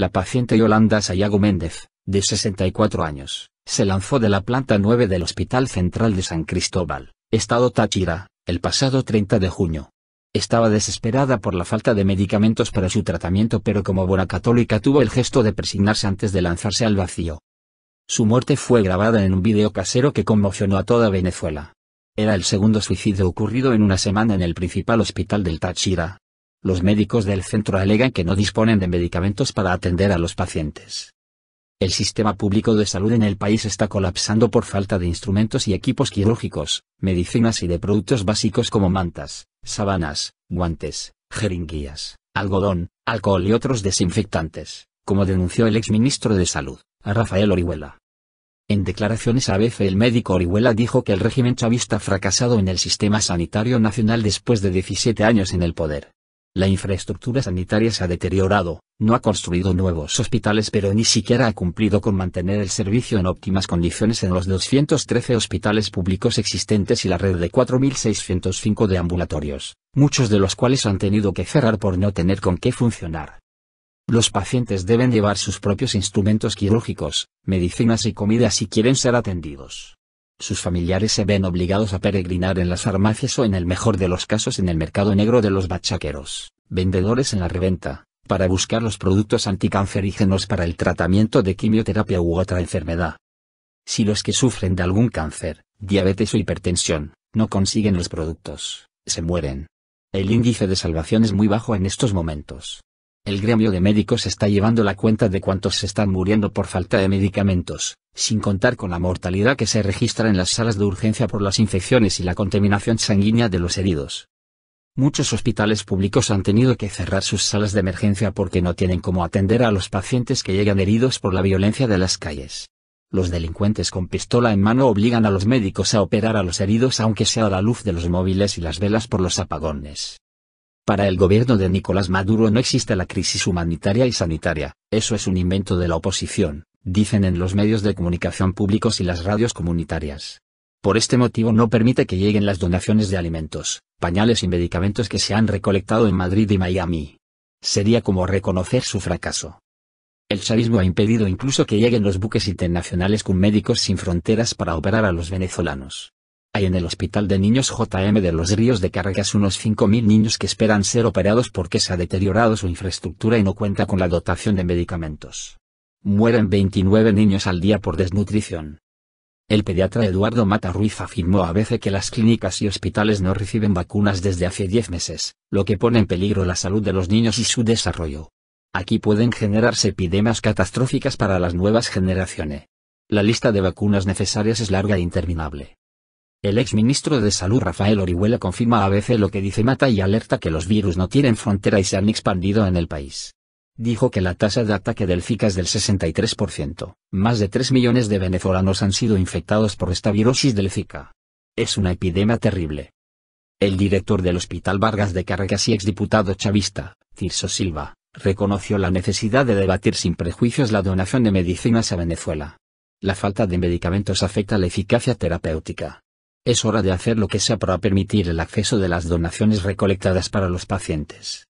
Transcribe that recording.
La paciente Yolanda Sayago Méndez, de 64 años, se lanzó de la planta 9 del Hospital Central de San Cristóbal, Estado Táchira, el pasado 30 de junio. Estaba desesperada por la falta de medicamentos para su tratamiento pero como buena católica tuvo el gesto de presignarse antes de lanzarse al vacío. Su muerte fue grabada en un video casero que conmocionó a toda Venezuela. Era el segundo suicidio ocurrido en una semana en el principal hospital del Táchira, los médicos del centro alegan que no disponen de medicamentos para atender a los pacientes. El sistema público de salud en el país está colapsando por falta de instrumentos y equipos quirúrgicos, medicinas y de productos básicos como mantas, sabanas, guantes, jeringuillas, algodón, alcohol y otros desinfectantes, como denunció el exministro de Salud, Rafael Orihuela. En declaraciones a veces el médico Orihuela dijo que el régimen chavista ha fracasado en el sistema sanitario nacional después de 17 años en el poder la infraestructura sanitaria se ha deteriorado, no ha construido nuevos hospitales pero ni siquiera ha cumplido con mantener el servicio en óptimas condiciones en los 213 hospitales públicos existentes y la red de 4.605 de ambulatorios, muchos de los cuales han tenido que cerrar por no tener con qué funcionar. Los pacientes deben llevar sus propios instrumentos quirúrgicos, medicinas y comida si quieren ser atendidos sus familiares se ven obligados a peregrinar en las farmacias o en el mejor de los casos en el mercado negro de los bachaqueros, vendedores en la reventa, para buscar los productos anticancerígenos para el tratamiento de quimioterapia u otra enfermedad. Si los que sufren de algún cáncer, diabetes o hipertensión, no consiguen los productos, se mueren. El índice de salvación es muy bajo en estos momentos, el gremio de médicos está llevando la cuenta de cuántos se están muriendo por falta de medicamentos, sin contar con la mortalidad que se registra en las salas de urgencia por las infecciones y la contaminación sanguínea de los heridos. Muchos hospitales públicos han tenido que cerrar sus salas de emergencia porque no tienen cómo atender a los pacientes que llegan heridos por la violencia de las calles. Los delincuentes con pistola en mano obligan a los médicos a operar a los heridos aunque sea a la luz de los móviles y las velas por los apagones. Para el gobierno de Nicolás Maduro no existe la crisis humanitaria y sanitaria, eso es un invento de la oposición, dicen en los medios de comunicación públicos y las radios comunitarias. Por este motivo no permite que lleguen las donaciones de alimentos, pañales y medicamentos que se han recolectado en Madrid y Miami. Sería como reconocer su fracaso. El chavismo ha impedido incluso que lleguen los buques internacionales con médicos sin fronteras para operar a los venezolanos. Hay en el Hospital de Niños JM de los Ríos de Caracas unos 5.000 niños que esperan ser operados porque se ha deteriorado su infraestructura y no cuenta con la dotación de medicamentos. Mueren 29 niños al día por desnutrición. El pediatra Eduardo Mata Ruiz afirmó a veces que las clínicas y hospitales no reciben vacunas desde hace 10 meses, lo que pone en peligro la salud de los niños y su desarrollo. Aquí pueden generarse epidemias catastróficas para las nuevas generaciones. La lista de vacunas necesarias es larga e interminable. El exministro de Salud Rafael Orihuela confirma a veces lo que dice Mata y alerta que los virus no tienen frontera y se han expandido en el país. Dijo que la tasa de ataque del Zika es del 63%. Más de 3 millones de venezolanos han sido infectados por esta virosis del Zika. Es una epidemia terrible. El director del Hospital Vargas de Caracas y exdiputado chavista, Tirso Silva, reconoció la necesidad de debatir sin prejuicios la donación de medicinas a Venezuela. La falta de medicamentos afecta la eficacia terapéutica es hora de hacer lo que sea para permitir el acceso de las donaciones recolectadas para los pacientes.